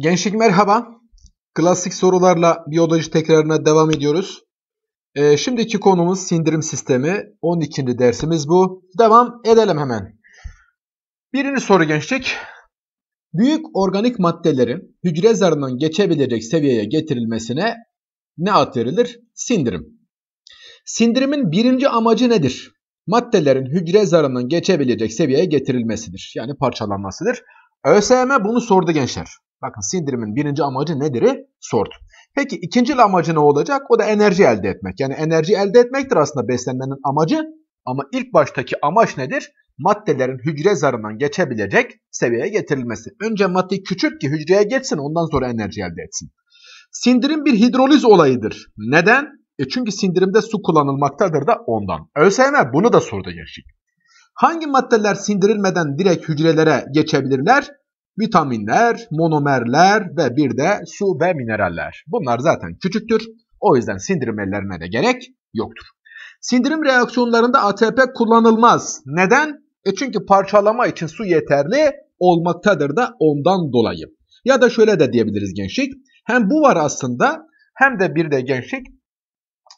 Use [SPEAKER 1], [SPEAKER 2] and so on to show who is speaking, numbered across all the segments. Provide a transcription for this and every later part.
[SPEAKER 1] Gençlik merhaba. Klasik sorularla biyoloji tekrarına devam ediyoruz. E, şimdiki konumuz sindirim sistemi. 12. dersimiz bu. Devam edelim hemen. Birinci soru gençlik. Büyük organik maddelerin hücre zarından geçebilecek seviyeye getirilmesine ne ad verilir? Sindirim. Sindirimin birinci amacı nedir? Maddelerin hücre zarından geçebilecek seviyeye getirilmesidir. Yani parçalanmasıdır. ÖSYM bunu sordu gençler. Bakın sindirimin birinci amacı nedir? Sort. Peki ikinci amacı ne olacak? O da enerji elde etmek. Yani enerji elde etmektir aslında beslenmenin amacı. Ama ilk baştaki amaç nedir? Maddelerin hücre zarından geçebilecek seviyeye getirilmesi. Önce maddeyi küçük ki hücreye geçsin ondan sonra enerji elde etsin. Sindirim bir hidroliz olayıdır. Neden? E çünkü sindirimde su kullanılmaktadır da ondan. ÖSYM bunu da sordu gençlik. Hangi maddeler sindirilmeden direkt hücrelere geçebilirler? vitaminler, monomerler ve bir de su ve mineraller. Bunlar zaten küçüktür. O yüzden sindirim ellerine de gerek yoktur. Sindirim reaksiyonlarında ATP kullanılmaz. Neden? E çünkü parçalama için su yeterli olmaktadır da ondan dolayı. Ya da şöyle de diyebiliriz gençlik. Hem bu var aslında hem de bir de gençlik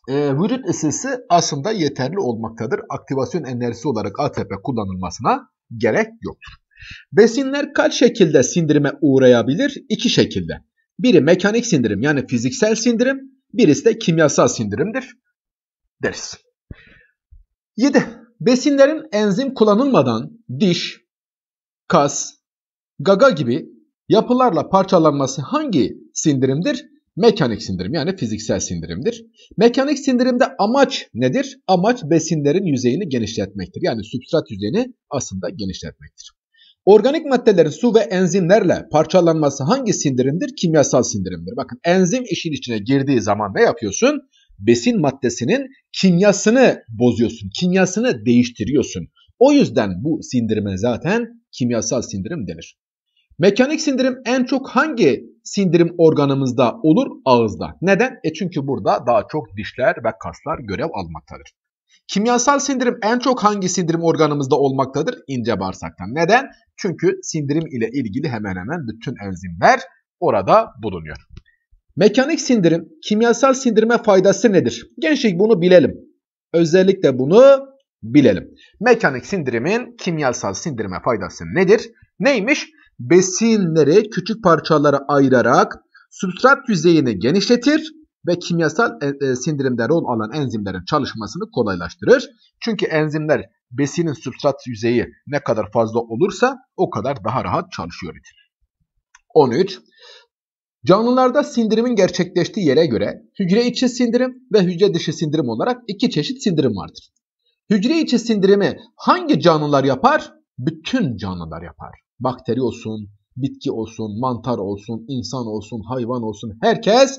[SPEAKER 1] e, vücut ısısı aslında yeterli olmaktadır. Aktivasyon enerjisi olarak ATP kullanılmasına gerek yoktur. Besinler kaç şekilde sindirime uğrayabilir? İki şekilde. Biri mekanik sindirim yani fiziksel sindirim, birisi de kimyasal sindirimdir deriz. 7. Besinlerin enzim kullanılmadan diş, kas, gaga gibi yapılarla parçalanması hangi sindirimdir? Mekanik sindirim yani fiziksel sindirimdir. Mekanik sindirimde amaç nedir? Amaç besinlerin yüzeyini genişletmektir. Yani substrat yüzeyini aslında genişletmektir. Organik maddelerin su ve enzimlerle parçalanması hangi sindirimdir? Kimyasal sindirimdir. Bakın enzim işin içine girdiği zaman ne yapıyorsun? Besin maddesinin kimyasını bozuyorsun, kimyasını değiştiriyorsun. O yüzden bu sindirime zaten kimyasal sindirim denir. Mekanik sindirim en çok hangi sindirim organımızda olur? Ağızda. Neden? E çünkü burada daha çok dişler ve kaslar görev almaktadır. Kimyasal sindirim en çok hangi sindirim organımızda olmaktadır? İnce bağırsaktan. Neden? Çünkü sindirim ile ilgili hemen hemen bütün enzimler orada bulunuyor. Mekanik sindirim, kimyasal sindirime faydası nedir? Gençlik bunu bilelim. Özellikle bunu bilelim. Mekanik sindirimin kimyasal sindirime faydası nedir? Neymiş? Besinleri küçük parçalara ayırarak substrat yüzeyini genişletir ve kimyasal e, e, sindirimde rol alan enzimlerin çalışmasını kolaylaştırır. Çünkü enzimler besinin substrat yüzeyi ne kadar fazla olursa o kadar daha rahat çalışıyor üretilir. 13. Canlılarda sindirimin gerçekleştiği yere göre hücre içi sindirim ve hücre dışı sindirim olarak iki çeşit sindirim vardır. Hücre içi sindirimi hangi canlılar yapar? Bütün canlılar yapar. Bakteri olsun, bitki olsun, mantar olsun, insan olsun, hayvan olsun herkes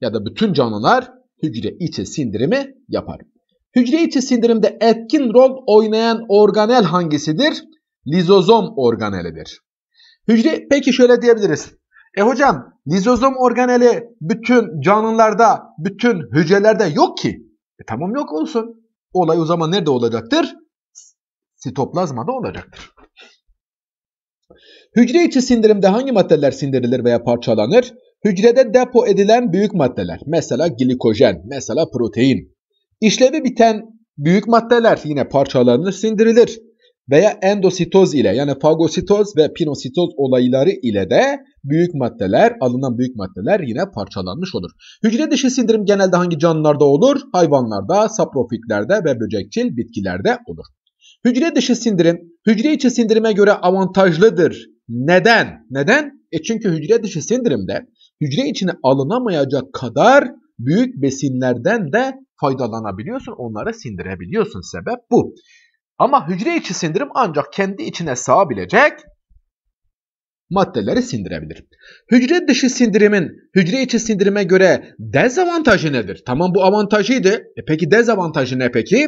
[SPEAKER 1] ya da bütün canlılar hücre içi sindirimi yapar. Hücre içi sindirimde etkin rol oynayan organel hangisidir? Lizozom organelidir. Hücre peki şöyle diyebiliriz. E hocam lizozom organeli bütün canlılarda, bütün hücrelerde yok ki. E tamam yok olsun. Olay o zaman nerede olacaktır? Sitoplazmada olacaktır. Hücre içi sindirimde hangi maddeler sindirilir veya parçalanır? Hücrede depo edilen büyük maddeler. Mesela glikojen, mesela protein, İşlevi biten büyük maddeler yine parçalarını sindirilir veya endositoz ile yani fagositoz ve pinositoz olayları ile de büyük maddeler, alınan büyük maddeler yine parçalanmış olur. Hücre dışı sindirim genelde hangi canlılarda olur? Hayvanlarda, saprofitlerde ve böcekçil bitkilerde olur. Hücre dışı sindirim, hücre içi sindirime göre avantajlıdır. Neden? Neden? E çünkü hücre dışı sindirimde hücre içine alınamayacak kadar büyük besinlerden de faydalanabiliyorsun, onları sindirebiliyorsun. Sebep bu. Ama hücre içi sindirim ancak kendi içine sağabilecek maddeleri sindirebilir. Hücre dışı sindirimin hücre içi sindirime göre dezavantajı nedir? Tamam bu avantajıydı. E peki dezavantajı ne peki?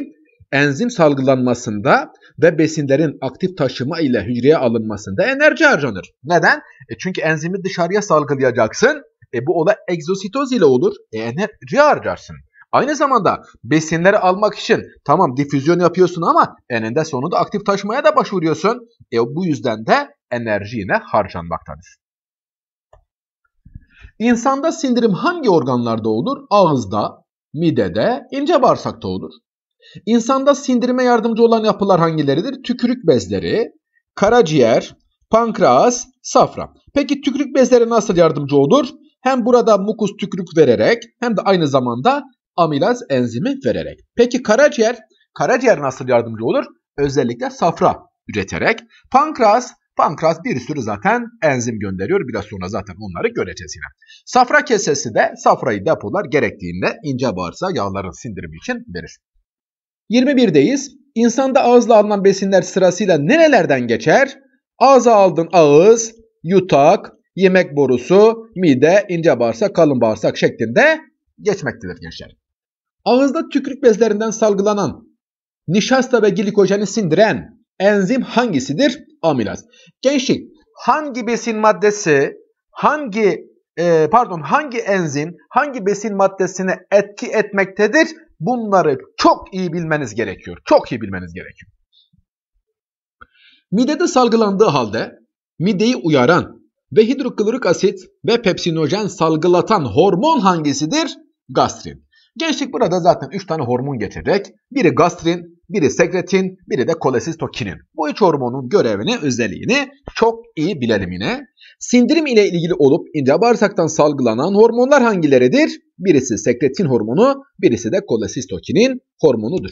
[SPEAKER 1] Enzim salgılanmasında ve besinlerin aktif taşıma ile hücreye alınmasında enerji harcanır. Neden? E çünkü enzimi dışarıya salgılayacaksın. E bu olay egzositoz ile olur. E enerji harcarsın. Aynı zamanda besinleri almak için tamam difüzyon yapıyorsun ama eninde sonunda aktif taşımaya da başvuruyorsun. E bu yüzden de enerji yine harcanmaktadır. İnsanda sindirim hangi organlarda olur? Ağızda, midede, ince bağırsakta olur. İnsanda sindirime yardımcı olan yapılar hangileridir? Tükürük bezleri, karaciğer, pankreas, safra. Peki tükürük bezleri nasıl yardımcı olur? Hem burada mukus tükürük vererek hem de aynı zamanda amilaz enzimi vererek. Peki karaciğer, karaciğer nasıl yardımcı olur? Özellikle safra üreterek. Pankreas, pankreas bir sürü zaten enzim gönderiyor. Biraz sonra zaten onları göreceğiz yine. Safra kesesi de safrayı depolar gerektiğinde ince bağırsağı yağların sindirimi için verir. 21'deyiz. İnsanda ağızla alınan besinler sırasıyla nerelerden geçer? Ağza aldın ağız, yutak, yemek borusu, mide, ince bağırsak, kalın bağırsak şeklinde geçmektedir gençler. Ağızda tükürük bezlerinden salgılanan nişasta ve glikojeni sindiren enzim hangisidir? Amilaz. Gençlik hangi besin maddesi hangi e, pardon hangi enzim hangi besin maddesine etki etmektedir? Bunları çok iyi bilmeniz gerekiyor. Çok iyi bilmeniz gerekiyor. Midede salgılandığı halde mideyi uyaran ve hidroklorik asit ve pepsinojen salgılatan hormon hangisidir? Gastrin. Gençlik burada zaten 3 tane hormon getirerek biri gastrin, biri sekretin, biri de kolesistokinin. Bu üç hormonun görevini, özelliğini çok iyi bilelim yine. Sindirim ile ilgili olup ince bağırsaktan salgılanan hormonlar hangileridir? Birisi sekretin hormonu, birisi de kolesistokinin hormonudur.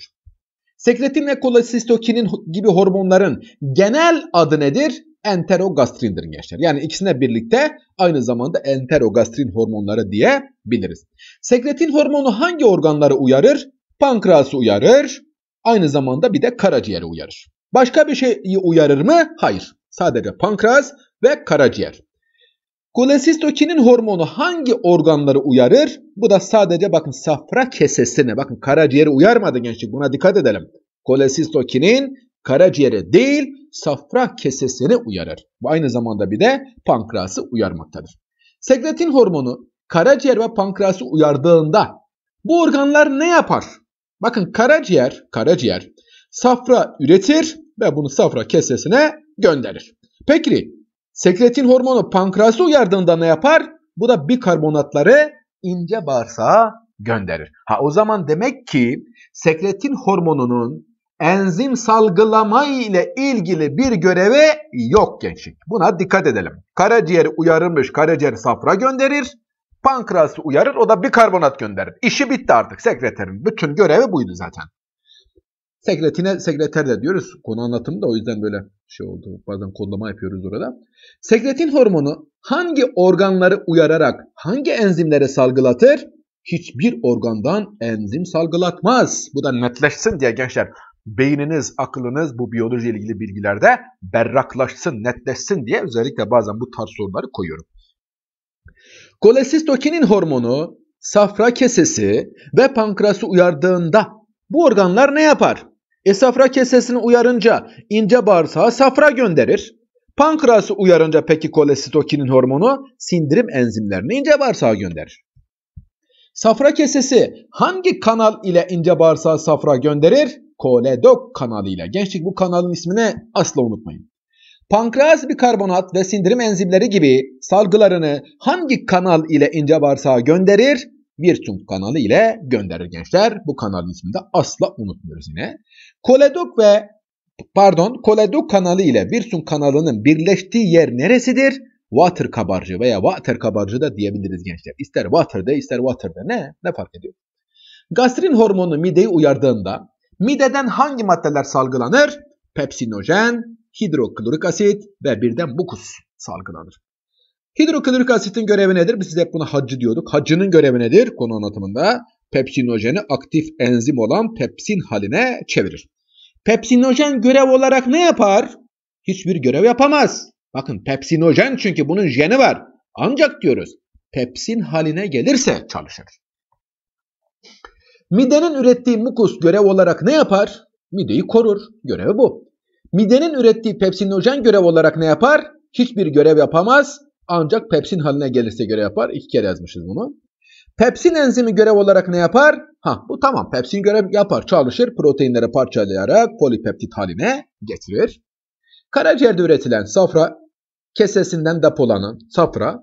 [SPEAKER 1] Sekretin ve kolosistokinin gibi hormonların genel adı nedir? Enterogastrindir gençler. Yani ikisine birlikte aynı zamanda enterogastrin hormonları diyebiliriz. Sekretin hormonu hangi organları uyarır? Pankreası uyarır. Aynı zamanda bir de karaciğeri uyarır. Başka bir şeyi uyarır mı? Hayır. Sadece pankreas ve karaciğer. Golosistokin'in hormonu hangi organları uyarır? Bu da sadece bakın safra kesesine. bakın karaciğeri uyarmadı gençlik buna dikkat edelim. Golosistokinin karaciğeri değil safra kesesini uyarır. Bu aynı zamanda bir de pankreası uyarmaktadır. Sekretin hormonu karaciğer ve pankreası uyardığında bu organlar ne yapar? Bakın karaciğer, karaciğer safra üretir ve bunu safra kesesine gönderir. Peki Sekretin hormonu pankreası uyardığında ne yapar? Bu da bikarbonatları ince bağırsağa gönderir. Ha o zaman demek ki sekretin hormonunun enzim salgılama ile ilgili bir görevi yok gençlik. Buna dikkat edelim. Karaciğeri uyarılmış, karaciğer safra gönderir. Pankreası uyarır, o da bikarbonat gönderir. İşi bitti artık sekreterin. Bütün görevi buydu zaten. Sekretine sekreter de diyoruz. Konu anlatımı da o yüzden böyle şey oldu. Bazen kodlama yapıyoruz orada. Sekretin hormonu hangi organları uyararak hangi enzimlere salgılatır? Hiçbir organdan enzim salgılatmaz. Bu da netleşsin diye gençler. Beyniniz, akılınız bu biyoloji ilgili bilgilerde berraklaşsın, netleşsin diye özellikle bazen bu tarz soruları koyuyorum. Kolesistokinin hormonu safra kesesi ve pankreası uyardığında bu organlar ne yapar? E safra kesesini uyarınca ince bağırsağa safra gönderir. Pankrası uyarınca peki kolesitokinin hormonu sindirim enzimlerini ince bağırsağa gönderir. Safra kesesi hangi kanal ile ince bağırsağa safra gönderir? Koledok kanalıyla. Gençlik bu kanalın ismini asla unutmayın. Pankreas bikarbonat ve sindirim enzimleri gibi salgılarını hangi kanal ile ince bağırsağa gönderir? Virtum kanalı ile gönderir gençler. Bu kanalın ismini de asla unutmuyoruz yine. Koledok ve pardon Koledok kanalı ile Virtum kanalının birleştiği yer neresidir? Water kabarcığı veya water kabarcığı da diyebiliriz gençler. İster water de ister water de ne? Ne fark ediyor? Gastrin hormonu mideyi uyardığında mideden hangi maddeler salgılanır? Pepsinojen, hidroklorik asit ve birden bukus salgılanır. Hidroklorik asitin görevi nedir? Biz hep buna hacı diyorduk. Hacının görevi nedir? Konu anlatımında pepsinojeni aktif enzim olan pepsin haline çevirir. Pepsinojen görev olarak ne yapar? Hiçbir görev yapamaz. Bakın pepsinojen çünkü bunun jeni var. Ancak diyoruz pepsin haline gelirse çalışır. Midenin ürettiği mukus görev olarak ne yapar? Mideyi korur. Görevi bu. Midenin ürettiği pepsinojen görev olarak ne yapar? Hiçbir görev yapamaz. Ancak pepsin haline gelirse göre yapar. İki kere yazmışız bunu. Pepsin enzimi görev olarak ne yapar? Ha bu tamam. Pepsin görev yapar. Çalışır. Proteinleri parçalayarak polipeptit haline getirir. Karaciğerde üretilen safra kesesinden depolanan safra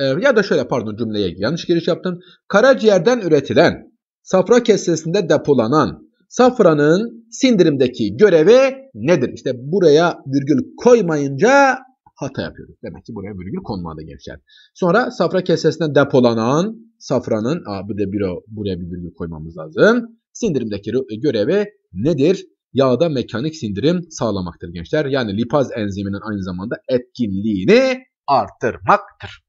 [SPEAKER 1] e, ya da şöyle pardon cümleye yanlış giriş yaptım. Karaciğerden üretilen safra kesesinde depolanan safranın sindirimdeki görevi nedir? İşte buraya virgül koymayınca hata yapıyoruz. Demek ki buraya virgül konmada gençler. Sonra safra kesesine depolanan safranın a, bu da bir, o buraya bir virgül koymamız lazım. Sindirimdeki görevi nedir? Yağda mekanik sindirim sağlamaktır gençler. Yani lipaz enziminin aynı zamanda etkinliğini artırmaktır.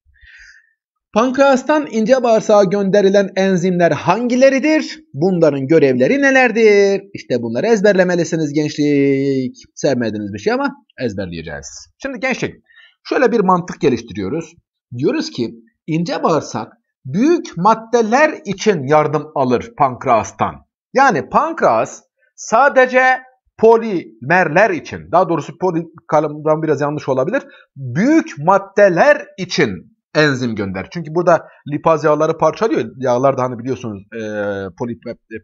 [SPEAKER 1] Pankreastan ince bağırsağa gönderilen enzimler hangileridir? Bunların görevleri nelerdir? İşte bunları ezberlemelisiniz gençlik. Sevmediğiniz bir şey ama ezberleyeceğiz. Şimdi gençlik şöyle bir mantık geliştiriyoruz. Diyoruz ki ince bağırsak büyük maddeler için yardım alır pankreastan. Yani pankreas sadece polimerler için, daha doğrusu poli biraz yanlış olabilir, büyük maddeler için enzim gönder. Çünkü burada lipaz yağları parçalıyor. Yağlar da hani biliyorsunuz e, polimer, e,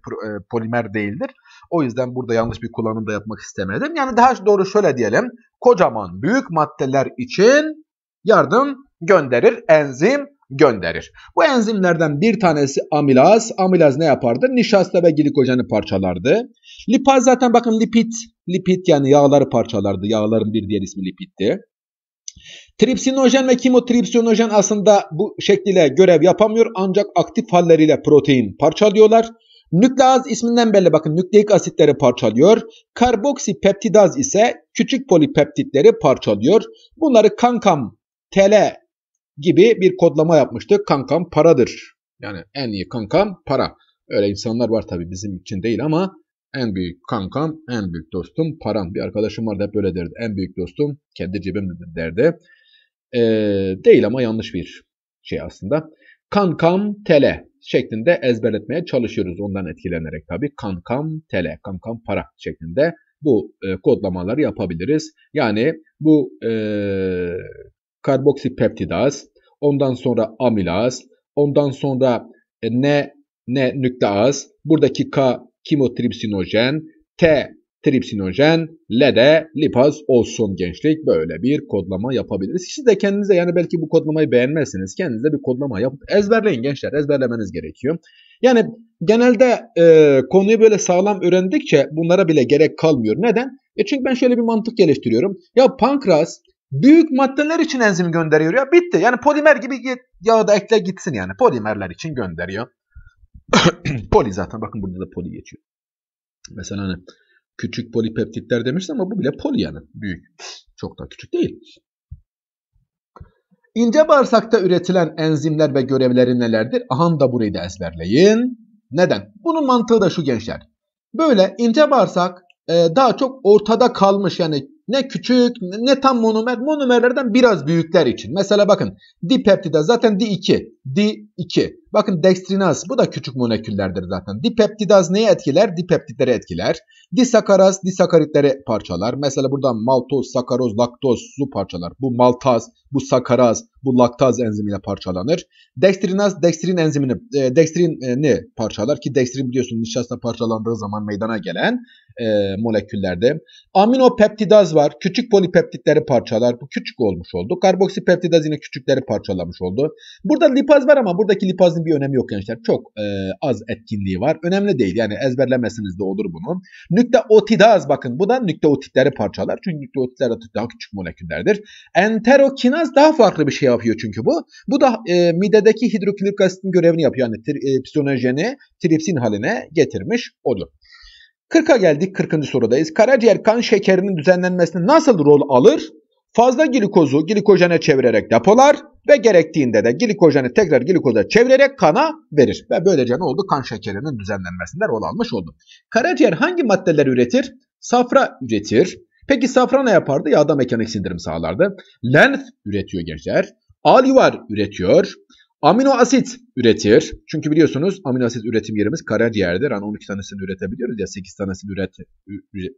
[SPEAKER 1] polimer değildir. O yüzden burada yanlış bir kullanım da yapmak istemedim. Yani daha doğru şöyle diyelim. Kocaman büyük maddeler için yardım gönderir, enzim gönderir. Bu enzimlerden bir tanesi amilaz. Amilaz ne yapardı? Nişasta ve glikojeni parçalardı. Lipaz zaten bakın lipid, lipid yani yağları parçalardı. Yağların bir diğer ismi lipitti. Tripsinojen ve kimotripsinojen aslında bu şekliyle görev yapamıyor ancak aktif halleriyle protein parçalıyorlar. Nükleaz isminden belli bakın nükleik asitleri parçalıyor. Karboksipeptidaz ise küçük polipeptitleri parçalıyor. Bunları kankam, tele gibi bir kodlama yapmıştık. Kankam paradır. Yani en iyi kankam para. Öyle insanlar var tabii bizim için değil ama en büyük kankam, en büyük dostum param. Bir arkadaşım vardı hep böyle derdi. En büyük dostum kendi cebimdir derdi e, değil ama yanlış bir şey aslında. Kan kam tele şeklinde ezberletmeye çalışıyoruz. Ondan etkilenerek tabii kam tele, kan kam para şeklinde bu e, kodlamaları yapabiliriz. Yani bu e, karboksipeptidaz, ondan sonra amilaz, ondan sonra e, ne ne nükleaz, buradaki K kimotripsinojen, T tripsinojen, LED'e, lipaz olsun gençlik. Böyle bir kodlama yapabiliriz. Siz de kendinize yani belki bu kodlamayı beğenmezsiniz. Kendinize bir kodlama yapıp ezberleyin gençler. Ezberlemeniz gerekiyor. Yani genelde e, konuyu böyle sağlam öğrendikçe bunlara bile gerek kalmıyor. Neden? E çünkü ben şöyle bir mantık geliştiriyorum. Ya pankreas büyük maddeler için enzim gönderiyor ya bitti. Yani polimer gibi ya da ekle gitsin yani. Polimerler için gönderiyor. poli zaten bakın burada da poli geçiyor. Mesela hani küçük polipeptitler demiştim ama bu bile poli yani. Büyük. Çok daha küçük değil. İnce bağırsakta üretilen enzimler ve görevleri nelerdir? Ahan da burayı da ezberleyin. Neden? Bunun mantığı da şu gençler. Böyle ince bağırsak e, daha çok ortada kalmış yani ne küçük ne tam monomer. Monomerlerden biraz büyükler için. Mesela bakın dipeptide zaten di 2 di 2 Bakın dextrinaz bu da küçük moleküllerdir zaten. Dipeptidaz neyi etkiler? Dipeptitleri etkiler. Disakaraz disakaritleri parçalar. Mesela buradan maltoz, sakaroz, laktoz su parçalar. Bu maltaz, bu sakaraz, bu laktaz enzimiyle parçalanır. Dextrinaz dextrin enzimini, e, dextrini e, parçalar ki dextrin biliyorsun nişasta parçalandığı zaman meydana gelen e, moleküllerde. Aminopeptidaz var. Küçük polipeptitleri parçalar. Bu küçük olmuş oldu. Karboksipeptidaz yine küçükleri parçalamış oldu. Burada lipaz var ama buradaki lipazın bir önemi yok gençler. Çok e, az etkinliği var. Önemli değil. Yani ezberlemesiniz de olur bunu. Nükleotidaz bakın. Bu da nükleotitleri parçalar. Çünkü nükleotitler daha küçük moleküllerdir. Enterokinaz daha farklı bir şey yapıyor çünkü bu. Bu da e, midedeki hidroklorik asitin görevini yapıyor. Yani tri, e, psinojeni tripsin haline getirmiş olur. 40'a geldik 40. sorudayız. Karaciğer kan şekerinin düzenlenmesinde nasıl rol alır? Fazla glikozu glikojene çevirerek depolar ve gerektiğinde de glikojeni tekrar glikoza çevirerek kana verir. Ve böylece ne oldu? Kan şekerinin düzenlenmesinden rol almış oldu. Karaciğer hangi maddeler üretir? Safra üretir. Peki safra ne yapardı? Yağda mekanik sindirim sağlardı. Lenf üretiyor gençler. Alüvar üretiyor. Amino asit üretir. Çünkü biliyorsunuz amino asit üretim yerimiz karaciğerdir. Hani 12 tanesini üretebiliyoruz ya 8 tanesini üret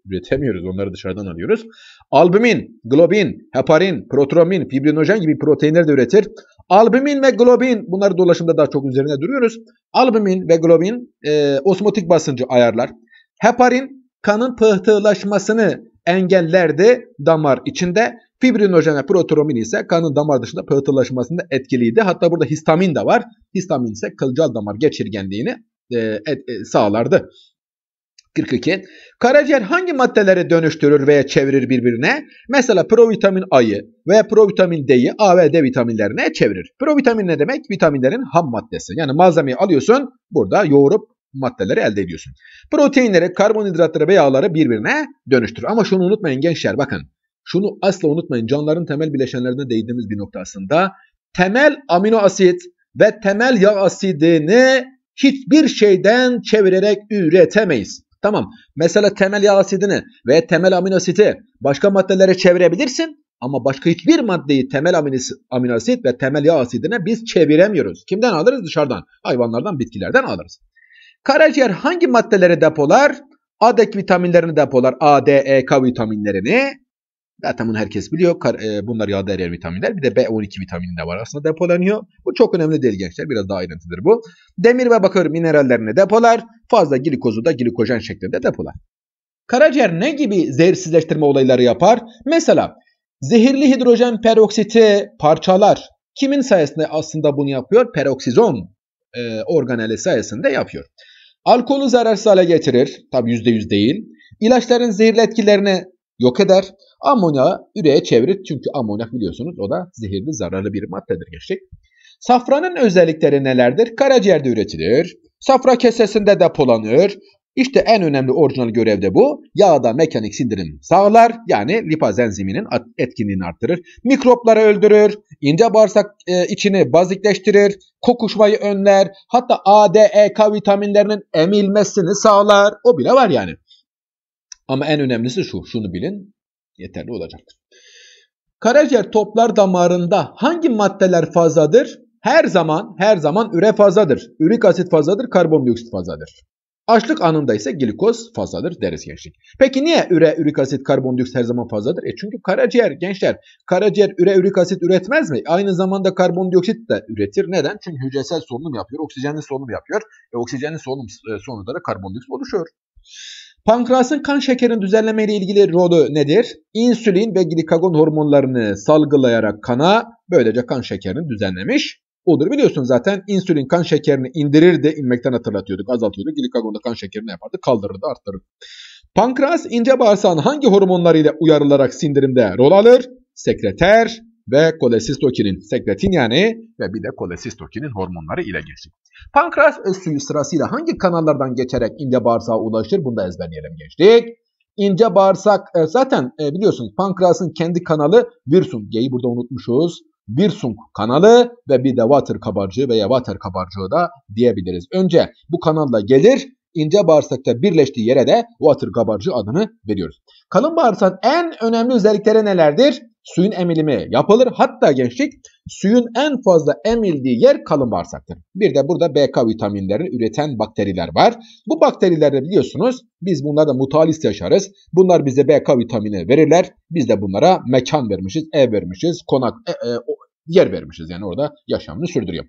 [SPEAKER 1] üretemiyoruz. Onları dışarıdan alıyoruz. Albumin, globin, heparin, protromin, fibrinojen gibi proteinleri de üretir. Albumin ve globin bunları dolaşımda daha çok üzerine duruyoruz. Albumin ve globin e, osmotik basıncı ayarlar. Heparin kanın pıhtılaşmasını engeller de damar içinde. Fibrinojen protromin ise kanın damar dışında pıhtılaşmasında etkiliydi. Hatta burada histamin de var. Histamin ise kılcal damar geçirgenliğini e, e, sağlardı. 42. Karaciğer hangi maddeleri dönüştürür veya çevirir birbirine? Mesela provitamin A'yı veya provitamin D'yi A ve D vitaminlerine çevirir. Provitamin ne demek? Vitaminlerin ham maddesi. Yani malzemeyi alıyorsun, burada yoğurup maddeleri elde ediyorsun. Proteinleri, karbonhidratları ve yağları birbirine dönüştürür. Ama şunu unutmayın gençler bakın şunu asla unutmayın. Canların temel bileşenlerine değindiğimiz bir noktasında Temel amino asit ve temel yağ asidini hiçbir şeyden çevirerek üretemeyiz. Tamam. Mesela temel yağ asidini ve temel amino asiti başka maddelere çevirebilirsin. Ama başka hiçbir maddeyi temel amino asit ve temel yağ asidine biz çeviremiyoruz. Kimden alırız? Dışarıdan. Hayvanlardan, bitkilerden alırız. Karaciğer hangi maddeleri depolar? ADEK vitaminlerini depolar. A, D, E, K vitaminlerini. Zaten bunu herkes biliyor. E, bunlar yağda eriyen vitaminler. Bir de B12 vitamini de var aslında depolanıyor. Bu çok önemli değil gençler. Biraz daha ayrıntıdır bu. Demir ve bakır minerallerini depolar. Fazla glikozu da glikojen şeklinde depolar. Karaciğer ne gibi zehirsizleştirme olayları yapar? Mesela zehirli hidrojen peroksiti parçalar. Kimin sayesinde aslında bunu yapıyor? Peroksizon e, organeli sayesinde yapıyor. Alkolü zararsız hale getirir. Tabi %100 değil. İlaçların zehirli etkilerini yok eder. Amonyağı üreye çevirir çünkü amonyak biliyorsunuz o da zehirli zararlı bir maddedir gençlik. Safranın özellikleri nelerdir? Karaciğerde üretilir. Safra kesesinde depolanır. İşte en önemli orijinal görev de bu. Yağda mekanik sindirim sağlar. Yani lipaz enziminin etkinliğini arttırır. Mikropları öldürür. ince bağırsak e, içini bazikleştirir. Kokuşmayı önler. Hatta A, D, E, K vitaminlerinin emilmesini sağlar. O bile var yani. Ama en önemlisi şu. Şunu bilin yeterli olacaktır. Karaciğer toplar damarında hangi maddeler fazladır? Her zaman her zaman üre fazladır. Ürik asit fazladır, karbondioksit fazladır. Açlık anında ise glikoz fazladır deriz gençlik. Peki niye üre, ürik asit, karbondioksit her zaman fazladır? E çünkü karaciğer gençler, karaciğer üre, ürik asit üretmez mi? Aynı zamanda karbondioksit de üretir. Neden? Çünkü hücresel solunum yapıyor, oksijenli solunum yapıyor. E, oksijenli solunum e, sonucu da karbondioksit oluşuyor. Pankreasın kan şekerini düzenleme ile ilgili rolü nedir? İnsülin ve glikagon hormonlarını salgılayarak kana böylece kan şekerini düzenlemiş. Olur biliyorsun zaten insülin kan şekerini indirir de inmekten hatırlatıyorduk, azaltıyorduk. Glikagon da kan şekerini yapardı, kaldırırdı, arttırırdı. Pankreas ince bağırsağın hangi hormonlarıyla uyarılarak sindirimde rol alır? Sekreter ve kolesistokirin sekretin yani ve bir de kolesistokirin hormonları ile geçir. Pankreas öz suyu sırasıyla hangi kanallardan geçerek ince bağırsağa ulaşır? Bunu da ezberleyelim gençlik. İnce bağırsak e, zaten e, biliyorsunuz pankreasın kendi kanalı virsum. G'yi burada unutmuşuz. Virsung kanalı ve bir de water kabarcığı veya water kabarcığı da diyebiliriz. Önce bu kanalla gelir, ince bağırsakta birleştiği yere de water kabarcığı adını veriyoruz. Kalın bağırsak en önemli özellikleri nelerdir? suyun emilimi yapılır. Hatta gençlik suyun en fazla emildiği yer kalın bağırsaktır. Bir de burada BK vitaminlerini üreten bakteriler var. Bu bakterilerde biliyorsunuz biz bunlarda mutalist yaşarız. Bunlar bize BK vitamini verirler. Biz de bunlara mekan vermişiz, ev vermişiz, konak e, e, yer vermişiz. Yani orada yaşamını sürdürüyor.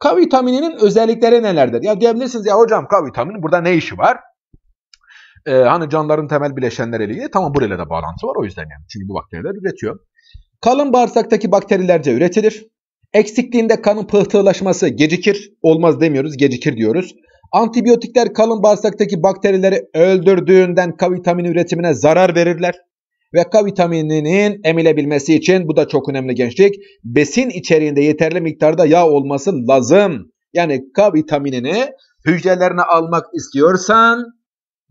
[SPEAKER 1] K vitamininin özellikleri nelerdir? Ya diyebilirsiniz ya hocam K vitamini burada ne işi var? Ee, hani canlıların temel bileşenleriyle ilgili tamam burayla da bağlantı var o yüzden yani. Çünkü bu bakteriler üretiyor. Kalın bağırsaktaki bakterilerce üretilir. Eksikliğinde kanın pıhtılaşması gecikir. Olmaz demiyoruz gecikir diyoruz. Antibiyotikler kalın bağırsaktaki bakterileri öldürdüğünden K vitamini üretimine zarar verirler. Ve K vitamininin emilebilmesi için bu da çok önemli gençlik. Besin içeriğinde yeterli miktarda yağ olması lazım. Yani K vitaminini hücrelerine almak istiyorsan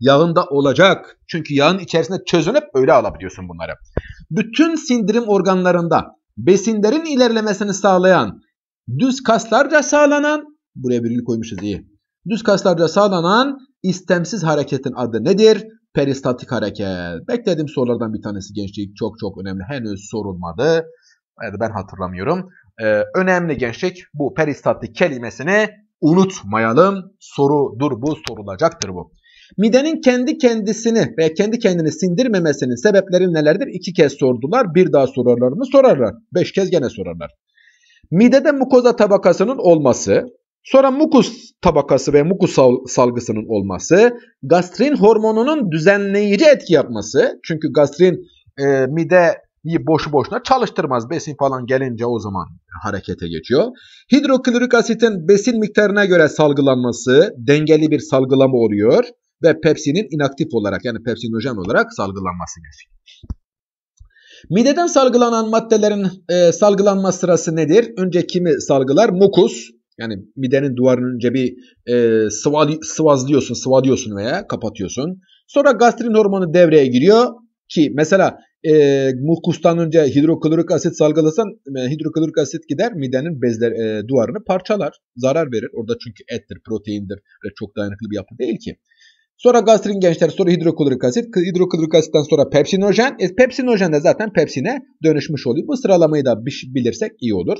[SPEAKER 1] Yağında olacak. Çünkü yağın içerisinde çözünüp öyle alabiliyorsun bunları. Bütün sindirim organlarında besinlerin ilerlemesini sağlayan düz kaslarca sağlanan buraya virgül koymuşuz iyi. Düz kaslarca sağlanan istemsiz hareketin adı nedir? Peristatik hareket. Beklediğim sorulardan bir tanesi gençlik çok çok önemli. Henüz sorulmadı. Ya da ben hatırlamıyorum. Ee, önemli gençlik bu peristatik kelimesini unutmayalım. Sorudur bu sorulacaktır bu. Midenin kendi kendisini ve kendi kendini sindirmemesinin sebepleri nelerdir? İki kez sordular. Bir daha sorarlar mı? Sorarlar. Beş kez gene sorarlar. Midede mukoza tabakasının olması, sonra mukus tabakası ve mukus salgısının olması, gastrin hormonunun düzenleyici etki yapması. Çünkü gastrin e, mide iyi boşu boşuna çalıştırmaz. Besin falan gelince o zaman harekete geçiyor. Hidroklorik asitin besin miktarına göre salgılanması dengeli bir salgılama oluyor ve pepsinin inaktif olarak yani pepsinojen olarak salgılanması gerekir. Mideden salgılanan maddelerin e, salgılanma sırası nedir? Önce kimi salgılar? Mukus. Yani midenin duvarının önce bir e, sıvazlıyorsun, sıvalıyorsun veya kapatıyorsun. Sonra gastrin hormonu devreye giriyor ki mesela e, mukustan önce hidroklorik asit salgılasan e, hidroklorik asit gider midenin bezler e, duvarını parçalar, zarar verir. Orada çünkü ettir, proteindir ve çok dayanıklı bir yapı değil ki. Sonra gastrin gençler sonra hidroklorik asit. Hidroklorik asitten sonra pepsinojen. E, pepsinojen de zaten pepsine dönüşmüş oluyor. Bu sıralamayı da bilirsek iyi olur.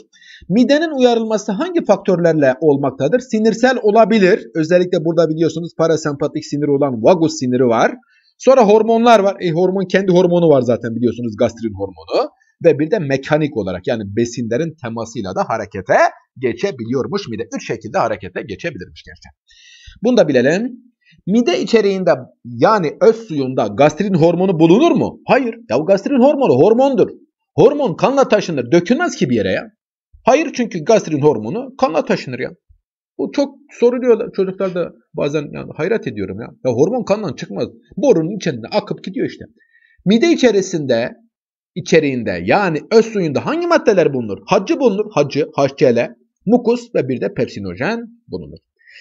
[SPEAKER 1] Midenin uyarılması hangi faktörlerle olmaktadır? Sinirsel olabilir. Özellikle burada biliyorsunuz parasempatik sinir olan vagus siniri var. Sonra hormonlar var. E, hormon kendi hormonu var zaten biliyorsunuz gastrin hormonu. Ve bir de mekanik olarak yani besinlerin temasıyla da harekete geçebiliyormuş mide. Üç şekilde harekete geçebilirmiş gerçekten. Bunu da bilelim. Mide içeriğinde yani öz suyunda gastrin hormonu bulunur mu? Hayır. Ya gastrin hormonu hormondur. Hormon kanla taşınır. Dökülmez ki bir yere ya. Hayır çünkü gastrin hormonu kanla taşınır ya. Bu çok soruluyor çocuklar da bazen yani hayret ediyorum ya. Ya hormon kandan çıkmaz. Borunun içinde akıp gidiyor işte. Mide içerisinde içeriğinde yani öz suyunda hangi maddeler bulunur? Hacı bulunur. Hacı, HCl, mukus ve bir de persinojen bulunur.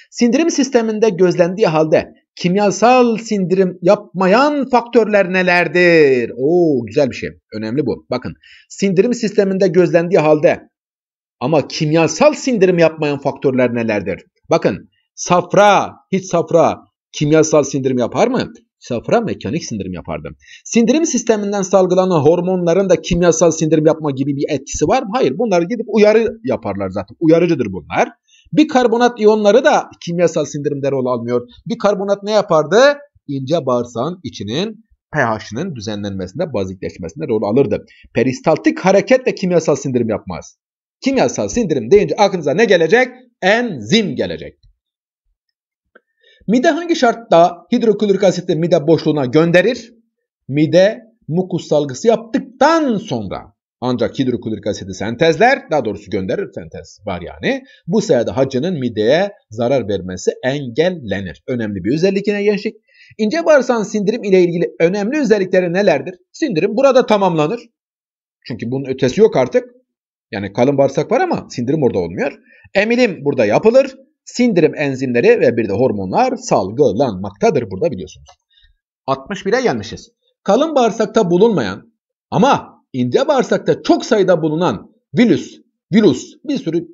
[SPEAKER 1] Sindirim sisteminde gözlendiği halde kimyasal sindirim yapmayan faktörler nelerdir? Oo güzel bir şey. Önemli bu. Bakın sindirim sisteminde gözlendiği halde ama kimyasal sindirim yapmayan faktörler nelerdir? Bakın safra, hiç safra kimyasal sindirim yapar mı? Safra mekanik sindirim yapardı. Sindirim sisteminden salgılanan hormonların da kimyasal sindirim yapma gibi bir etkisi var mı? Hayır. Bunlar gidip uyarı yaparlar zaten. Uyarıcıdır bunlar. Bir karbonat iyonları da kimyasal sindirimde rol almıyor. Bir karbonat ne yapardı? İnce bağırsağın içinin pH'ının düzenlenmesinde, bazikleşmesinde rol alırdı. Peristaltik hareketle kimyasal sindirim yapmaz. Kimyasal sindirim deyince aklınıza ne gelecek? Enzim gelecek. Mide hangi şartta hidroklorik asitle mide boşluğuna gönderir? Mide mukus salgısı yaptıktan sonra ancak hidroklorik asidi sentezler, daha doğrusu gönderir sentez var yani. Bu sayede hacının mideye zarar vermesi engellenir. Önemli bir özellikine yine gençlik. İnce bağırsağın sindirim ile ilgili önemli özellikleri nelerdir? Sindirim burada tamamlanır. Çünkü bunun ötesi yok artık. Yani kalın bağırsak var ama sindirim orada olmuyor. Emilim burada yapılır. Sindirim enzimleri ve bir de hormonlar salgılanmaktadır burada biliyorsunuz. 61'e gelmişiz. Kalın bağırsakta bulunmayan ama ince bağırsakta çok sayıda bulunan virüs, virüs bir sürü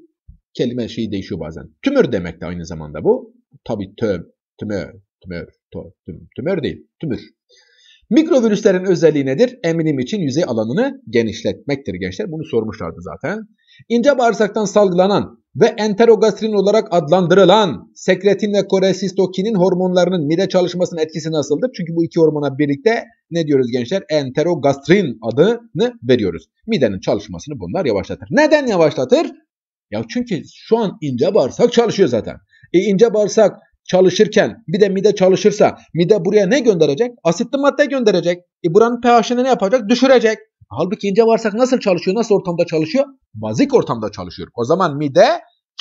[SPEAKER 1] kelime şeyi değişiyor bazen. Tümör demek de aynı zamanda bu. Tabii tüm, tümör, tümör, tüm, tümör değil, tümür. Mikrovirüslerin özelliği nedir? Eminim için yüzey alanını genişletmektir gençler. Bunu sormuşlardı zaten. İnce bağırsaktan salgılanan ve enterogastrin olarak adlandırılan sekretin ve koresistokinin hormonlarının mide çalışmasının etkisi nasıldır? Çünkü bu iki hormona birlikte ne diyoruz gençler? Enterogastrin adını veriyoruz. Midenin çalışmasını bunlar yavaşlatır. Neden yavaşlatır? Ya çünkü şu an ince bağırsak çalışıyor zaten. E ince bağırsak çalışırken bir de mide çalışırsa mide buraya ne gönderecek? Asitli madde gönderecek. E buranın pH'ini ne yapacak? Düşürecek. Halbuki ince bağırsak nasıl çalışıyor? Nasıl ortamda çalışıyor? Bazik ortamda çalışıyor. O zaman mide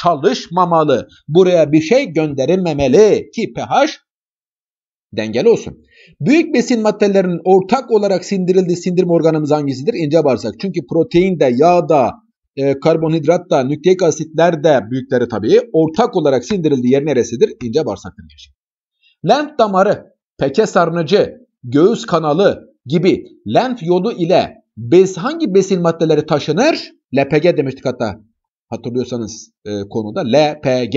[SPEAKER 1] çalışmamalı. Buraya bir şey gönderilmemeli ki pH dengeli olsun. Büyük besin maddelerinin ortak olarak sindirildiği sindirim organımız hangisidir? İnce bağırsak. Çünkü protein de, yağ da, e, karbonhidrat da, nükleik asitler de büyükleri tabii ortak olarak sindirildiği yer neresidir? İnce bağırsaktır. Lenf damarı, peke sarnıcı, göğüs kanalı gibi lenf yolu ile Bez, hangi besin maddeleri taşınır? LPG demiştik hatta hatırlıyorsanız e, konuda. LPG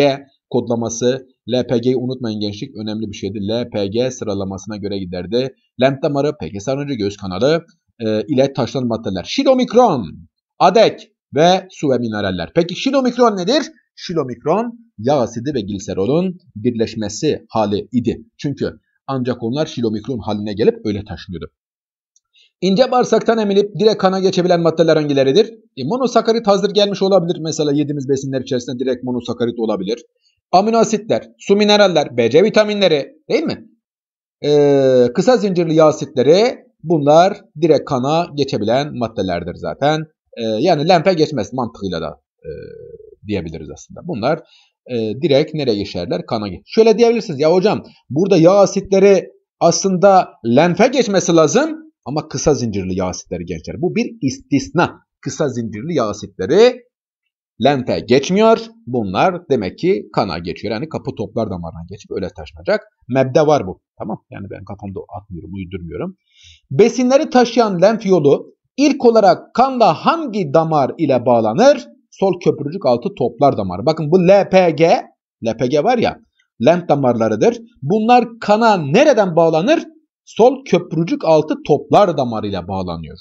[SPEAKER 1] kodlaması. LPG'yi unutmayın gençlik önemli bir şeydi. LPG sıralamasına göre giderdi. Lenf damarı, PK sarıncı göz kanalı e, ile taşınan maddeler. Şidomikron, adek ve su ve mineraller. Peki şidomikron nedir? Şilomikron yağ asidi ve gliserolun birleşmesi hali idi. Çünkü ancak onlar şilomikron haline gelip öyle taşınıyordu. İnce bağırsaktan emilip direkt kana geçebilen maddeler hangileridir? E, monosakarit hazır gelmiş olabilir. Mesela yediğimiz besinler içerisinde direkt monosakarit olabilir. Amino asitler, su mineraller, BC vitaminleri değil mi? Ee, kısa zincirli yağ asitleri bunlar direkt kana geçebilen maddelerdir zaten. Ee, yani lenfe geçmez mantığıyla da e, diyebiliriz aslında. Bunlar e, direkt nereye geçerler? Kana geçer. Şöyle diyebilirsiniz ya hocam burada yağ asitleri aslında lenfe geçmesi lazım. Ama kısa zincirli yağ asitleri gençler. Bu bir istisna. Kısa zincirli yağ asitleri lente geçmiyor. Bunlar demek ki kana geçiyor. Yani kapı toplar damarına geçip öyle taşınacak. Mebde var bu. Tamam. Yani ben kafamda atmıyorum, uydurmuyorum. Besinleri taşıyan lenf yolu ilk olarak kanla hangi damar ile bağlanır? Sol köprücük altı toplar damarı. Bakın bu LPG, LPG var ya lenf damarlarıdır. Bunlar kana nereden bağlanır? sol köprücük altı toplar damarıyla bağlanıyor.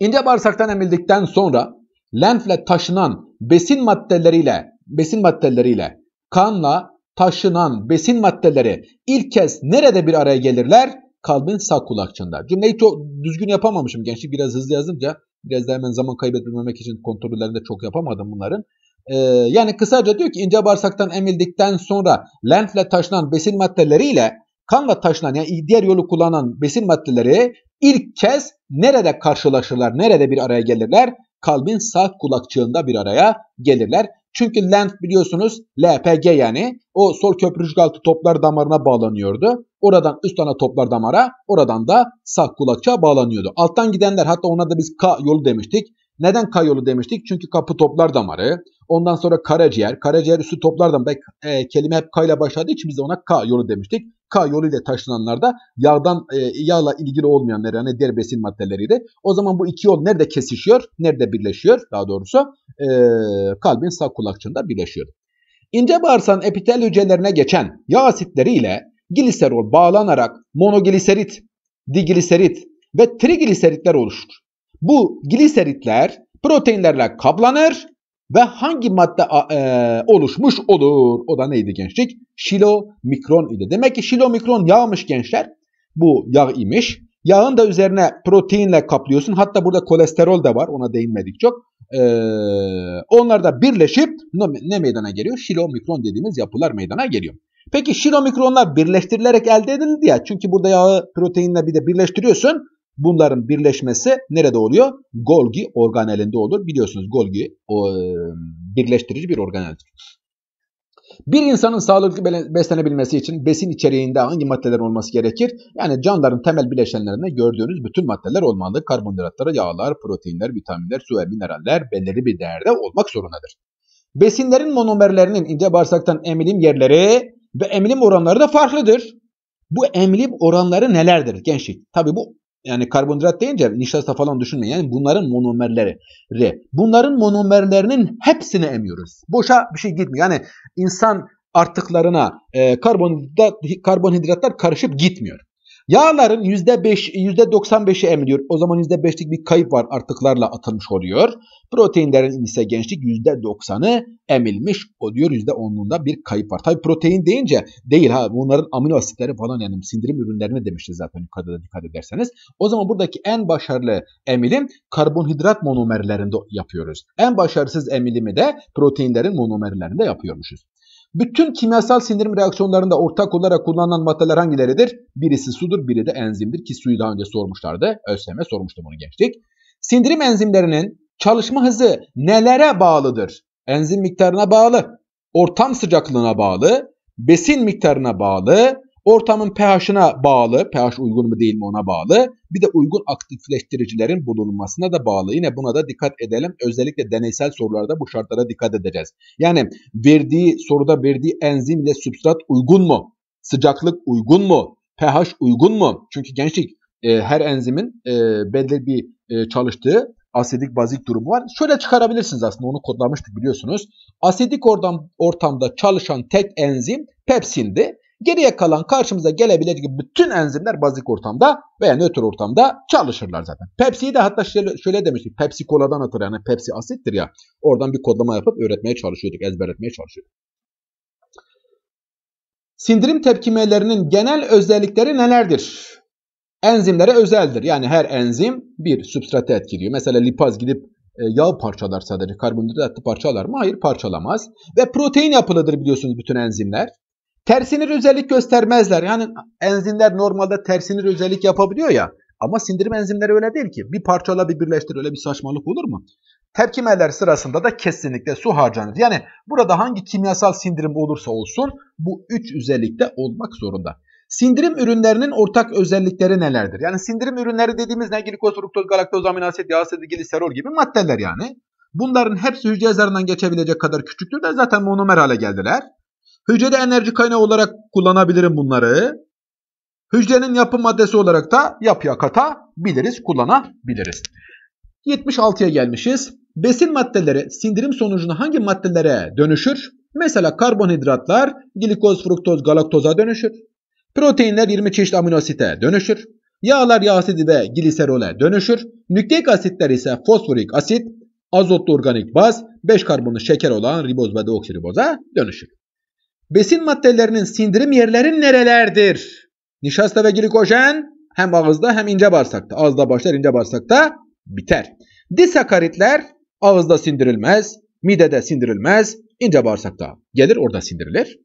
[SPEAKER 1] İnce bağırsaktan emildikten sonra lenfle taşınan besin maddeleriyle besin maddeleriyle kanla taşınan besin maddeleri ilk kez nerede bir araya gelirler? Kalbin sağ kulakçığında. Cümleyi düzgün yapamamışım gençlik biraz hızlı yazınca biraz da hemen zaman kaybetmemek için kontrollerinde çok yapamadım bunların. Ee, yani kısaca diyor ki ince bağırsaktan emildikten sonra lenfle taşınan besin maddeleriyle kanla taşınan yani diğer yolu kullanan besin maddeleri ilk kez nerede karşılaşırlar, nerede bir araya gelirler? Kalbin sağ kulakçığında bir araya gelirler. Çünkü lent biliyorsunuz LPG yani o sol köprücük altı toplar damarına bağlanıyordu. Oradan üst ana toplar damara, oradan da sağ kulakçığa bağlanıyordu. Alttan gidenler hatta ona da biz K yolu demiştik. Neden Kayolu demiştik? Çünkü kapı toplar damarı. Ondan sonra karaciğer. Karaciğer üstü toplar damarı. E, kelime hep kayla ile başladığı için biz de ona K yolu demiştik. K yolu ile da yağdan e, yağla ilgili olmayanlar yani diğer besin maddeleriydi. O zaman bu iki yol nerede kesişiyor? Nerede birleşiyor? Daha doğrusu e, kalbin sağ kulakçığında birleşiyor. İnce bağırsağın epitel hücrelerine geçen yağ asitleri ile gliserol bağlanarak monogliserit, digliserit ve trigliseritler oluşur. Bu gliseritler proteinlerle kaplanır ve hangi madde e, oluşmuş olur? O da neydi gençlik? Şilomikron idi. Demek ki şilomikron yağmış gençler. Bu yağ imiş. Yağın da üzerine proteinle kaplıyorsun. Hatta burada kolesterol de var. Ona değinmedik çok. Ee, onlar da birleşip ne meydana geliyor? Şilomikron dediğimiz yapılar meydana geliyor. Peki şilomikronlar birleştirilerek elde edildi ya. Çünkü burada yağı proteinle bir de birleştiriyorsun. Bunların birleşmesi nerede oluyor? Golgi organelinde olur. Biliyorsunuz Golgi o, e, birleştirici bir organeldir. Bir insanın sağlıklı beslenebilmesi için besin içeriğinde hangi maddeler olması gerekir? Yani canlıların temel bileşenlerinde gördüğünüz bütün maddeler olmalı. Karbonhidratları, yağlar, proteinler, vitaminler, su ve mineraller belirli bir değerde olmak zorundadır. Besinlerin monomerlerinin ince bağırsaktan emilim yerleri ve emilim oranları da farklıdır. Bu emilim oranları nelerdir gençlik? Tabii bu yani karbonhidrat deyince nişasta falan düşünmeyin. Yani bunların monomerleri. Bunların monomerlerinin hepsini emiyoruz. Boşa bir şey gitmiyor. Yani insan artıklarına e, karbonhidrat, karbonhidratlar karışıp gitmiyor. Yağların %5, %95'i emiliyor. O zaman %5'lik bir kayıp var artıklarla atılmış oluyor. Proteinlerin ise gençlik %90'ı emilmiş oluyor. %10'unda bir kayıp var. Tabi protein deyince değil ha bunların amino asitleri falan yani sindirim ürünlerine demişti zaten yukarıda da dikkat ederseniz. O zaman buradaki en başarılı emilim karbonhidrat monomerlerinde yapıyoruz. En başarısız emilimi de proteinlerin monomerlerinde yapıyormuşuz. Bütün kimyasal sindirim reaksiyonlarında ortak olarak kullanılan maddeler hangileridir? Birisi sudur, biri de enzimdir ki suyu daha önce sormuşlardı. ÖSYM sormuştu bunu gençlik. Sindirim enzimlerinin çalışma hızı nelere bağlıdır? Enzim miktarına bağlı, ortam sıcaklığına bağlı, besin miktarına bağlı, Ortamın pH'ına bağlı, pH uygun mu değil mi ona bağlı. Bir de uygun aktifleştiricilerin bulunmasına da bağlı. Yine buna da dikkat edelim. Özellikle deneysel sorularda bu şartlara dikkat edeceğiz. Yani verdiği soruda verdiği enzim ile substrat uygun mu? Sıcaklık uygun mu? pH uygun mu? Çünkü gençlik e, her enzimin e, belli bir e, çalıştığı asidik bazik durumu var. Şöyle çıkarabilirsiniz aslında onu kodlamıştık biliyorsunuz. Asidik ortam, ortamda çalışan tek enzim pepsindi. Geriye kalan karşımıza gelebilecek bütün enzimler bazik ortamda veya nötr ortamda çalışırlar zaten. Pepsi'yi de hatta şöyle, şöyle demiştik. Pepsi koladan atır yani Pepsi asittir ya. Oradan bir kodlama yapıp öğretmeye çalışıyorduk, ezberletmeye çalışıyorduk. Sindirim tepkimelerinin genel özellikleri nelerdir? Enzimlere özeldir. Yani her enzim bir substrata etkiliyor. Mesela lipaz gidip e, yağ parçalar sadece karbonhidratı parçalar mı? Hayır parçalamaz. Ve protein yapılıdır biliyorsunuz bütün enzimler. Tersinir özellik göstermezler. Yani enzimler normalde tersinir özellik yapabiliyor ya. Ama sindirim enzimleri öyle değil ki. Bir parçala bir birleştir öyle bir saçmalık olur mu? Tepkimeler sırasında da kesinlikle su harcanır. Yani burada hangi kimyasal sindirim olursa olsun bu üç özellikte olmak zorunda. Sindirim ürünlerinin ortak özellikleri nelerdir? Yani sindirim ürünleri dediğimiz ne? Glikoz, fruktoz, galaktoz, amino asit, yağ asidi, gliserol gibi maddeler yani. Bunların hepsi hücre zarından geçebilecek kadar küçüktür de zaten monomer hale geldiler. Hücrede enerji kaynağı olarak kullanabilirim bunları. Hücrenin yapı maddesi olarak da yapıya katabiliriz, kullanabiliriz. 76'ya gelmişiz. Besin maddeleri sindirim sonucunda hangi maddelere dönüşür? Mesela karbonhidratlar glikoz, fruktoz, galaktoza dönüşür. Proteinler 20 çeşit aminosite dönüşür. Yağlar yağ asidi ve gliserole dönüşür. Nükleik asitler ise fosforik asit, azotlu organik baz, 5 karbonlu şeker olan riboz ve deoksiriboza dönüşür. Besin maddelerinin sindirim yerlerin nerelerdir? Nişasta ve glikojen hem ağızda hem ince bağırsakta. Ağızda başlar, ince bağırsakta biter. Disakaritler ağızda sindirilmez, midede sindirilmez, ince bağırsakta gelir orada sindirilir.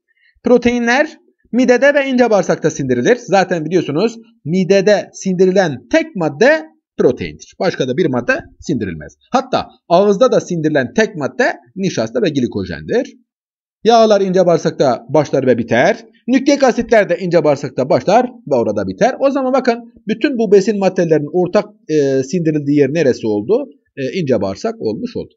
[SPEAKER 1] Proteinler midede ve ince bağırsakta sindirilir. Zaten biliyorsunuz midede sindirilen tek madde proteindir. Başka da bir madde sindirilmez. Hatta ağızda da sindirilen tek madde nişasta ve glikojendir. Yağlar ince bağırsakta başlar ve biter. Nükleik asitler de ince bağırsakta başlar ve orada biter. O zaman bakın bütün bu besin maddelerinin ortak e, sindirildiği yer neresi oldu? E, ince bağırsak olmuş oldu.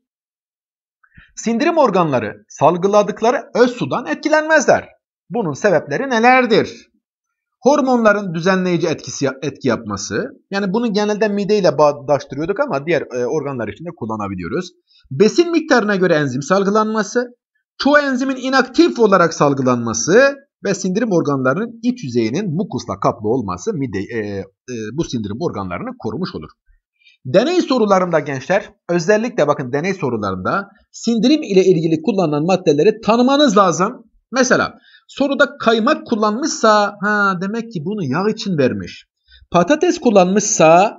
[SPEAKER 1] Sindirim organları salgıladıkları öz sudan etkilenmezler. Bunun sebepleri nelerdir? Hormonların düzenleyici etkisi etki yapması. Yani bunu genelde mideyle bağdaştırıyorduk ama diğer e, organlar için de kullanabiliyoruz. Besin miktarına göre enzim salgılanması, Çoğu enzimin inaktif olarak salgılanması ve sindirim organlarının iç yüzeyinin mukusla kaplı olması mide, e, e, bu sindirim organlarını korumuş olur. Deney sorularında gençler özellikle bakın deney sorularında sindirim ile ilgili kullanılan maddeleri tanımanız lazım. Mesela soruda kaymak kullanmışsa ha demek ki bunu yağ için vermiş. Patates kullanmışsa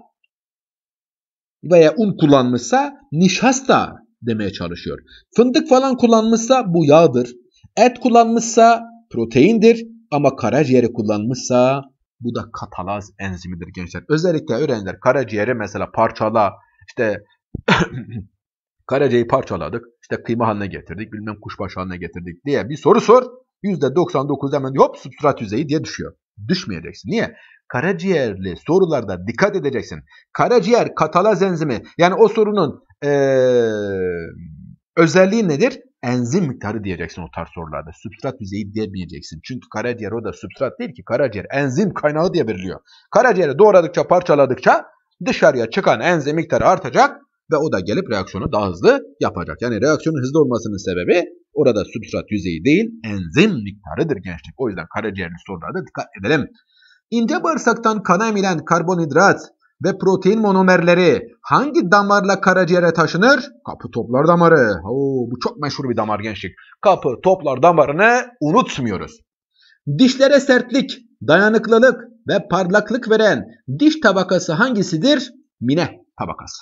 [SPEAKER 1] veya un kullanmışsa nişasta demeye çalışıyor. Fındık falan kullanmışsa bu yağdır. Et kullanmışsa proteindir ama karaciğeri kullanmışsa bu da katalaz enzimidir gençler. Özellikle öğrenciler karaciğeri mesela parçala işte karaciğeri parçaladık işte kıyma haline getirdik bilmem kuşbaşı haline getirdik diye bir soru sor. %99 hemen hop substrat yüzeyi diye düşüyor. Düşmeyeceksin. Niye? Karaciğerli sorularda dikkat edeceksin. Karaciğer katalaz enzimi yani o sorunun e, özelliği nedir? Enzim miktarı diyeceksin o tarz sorularda. Substrat düzeyi demeyeceksin. Çünkü karaciğer o da substrat değil ki. Karaciğer enzim kaynağı diye veriliyor. Karaciğeri doğradıkça parçaladıkça dışarıya çıkan enzim miktarı artacak ve o da gelip reaksiyonu daha hızlı yapacak. Yani reaksiyonun hızlı olmasının sebebi orada substrat yüzeyi değil enzim miktarıdır gençlik. O yüzden karaciğerli sorularda dikkat edelim. İnce bağırsaktan kana emilen karbonhidrat ve protein monomerleri hangi damarla karaciğere taşınır? Kapı toplar damarı. Oo, bu çok meşhur bir damar gençlik. Kapı toplar damarını unutmuyoruz. Dişlere sertlik, dayanıklılık ve parlaklık veren diş tabakası hangisidir? Mine tabakası.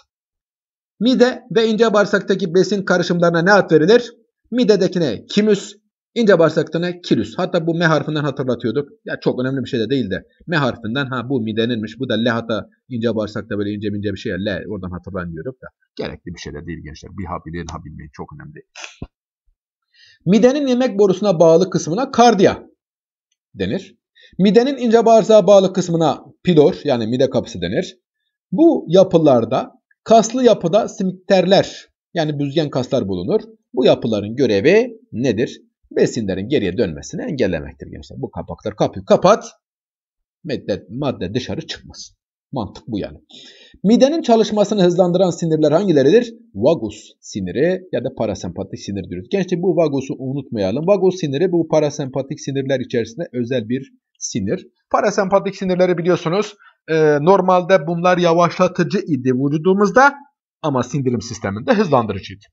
[SPEAKER 1] Mide ve ince bağırsaktaki besin karışımlarına ne ad verilir? Midedekine kimüs, İnce bağırsaklarına kilüs, Hatta bu M harfinden hatırlatıyorduk. Ya çok önemli bir şey de değil de. M harfinden ha bu mideninmiş. Bu da L hatta ince bağırsakta böyle ince ince bir şey. L oradan hatırlanıyorduk da. Gerekli bir şey de değil gençler. Bir ha bilir ha bilmeyi çok önemli Midenin yemek borusuna bağlı kısmına kardiya denir. Midenin ince bağırsağa bağlı kısmına pilor yani mide kapısı denir. Bu yapılarda kaslı yapıda simikterler yani büzgen kaslar bulunur. Bu yapıların görevi nedir? besinlerin geriye dönmesini engellemektir gençler. Bu kapaklar kapıyı kapat. Madde, madde dışarı çıkmasın. Mantık bu yani. Midenin çalışmasını hızlandıran sinirler hangileridir? Vagus siniri ya da parasempatik sinir diyoruz. Gençler bu vagusu unutmayalım. Vagus siniri bu parasempatik sinirler içerisinde özel bir sinir. Parasempatik sinirleri biliyorsunuz e, normalde bunlar yavaşlatıcı idi vücudumuzda ama sindirim sisteminde hızlandırıcıydı.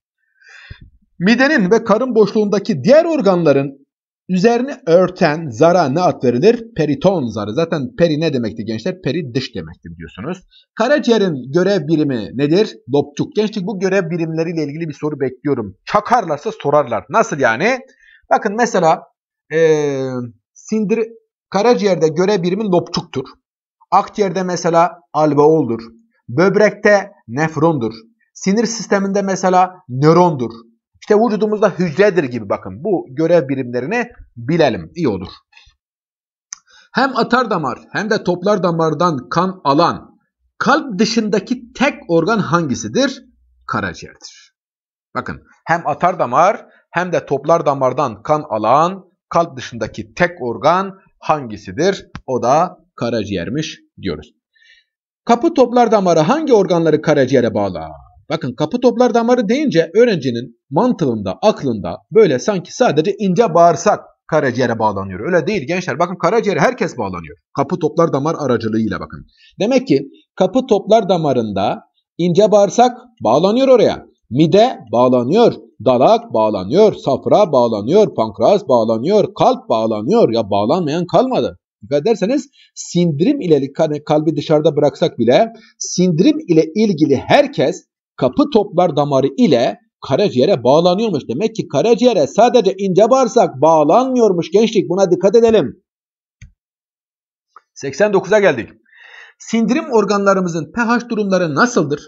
[SPEAKER 1] Midenin ve karın boşluğundaki diğer organların üzerine örten zara ne ad verilir? Periton zarı. Zaten peri ne demekti gençler? Peri dış demekti biliyorsunuz. Karaciğerin görev birimi nedir? Lopçuk. Gençlik bu görev birimleriyle ilgili bir soru bekliyorum. Çakarlarsa sorarlar. Nasıl yani? Bakın mesela ee, sindir karaciğerde görev birimi lopçuktur. Akciğerde mesela alveoldur. Böbrekte nefrondur. Sinir sisteminde mesela nörondur. İşte vücudumuzda hücredir gibi bakın. Bu görev birimlerini bilelim. İyi olur. Hem atar damar hem de toplar damardan kan alan kalp dışındaki tek organ hangisidir? Karaciğerdir. Bakın hem atar damar hem de toplar damardan kan alan kalp dışındaki tek organ hangisidir? O da karaciğermiş diyoruz. Kapı toplar damarı hangi organları karaciğere bağlar? Bakın kapı toplar damarı deyince öğrencinin mantığında, aklında böyle sanki sadece ince bağırsak karaciğere bağlanıyor. Öyle değil gençler. Bakın karaciğere herkes bağlanıyor. Kapı toplar damar aracılığıyla bakın. Demek ki kapı toplar damarında ince bağırsak bağlanıyor oraya. Mide bağlanıyor, dalak bağlanıyor, safra bağlanıyor, pankreas bağlanıyor, kalp bağlanıyor. Ya bağlanmayan kalmadı. Dikkat ederseniz sindirim ile kalbi dışarıda bıraksak bile sindirim ile ilgili herkes kapı toplar damarı ile karaciğere bağlanıyormuş. Demek ki karaciğere sadece ince bağırsak bağlanmıyormuş gençlik. Buna dikkat edelim. 89'a geldik. Sindirim organlarımızın pH durumları nasıldır?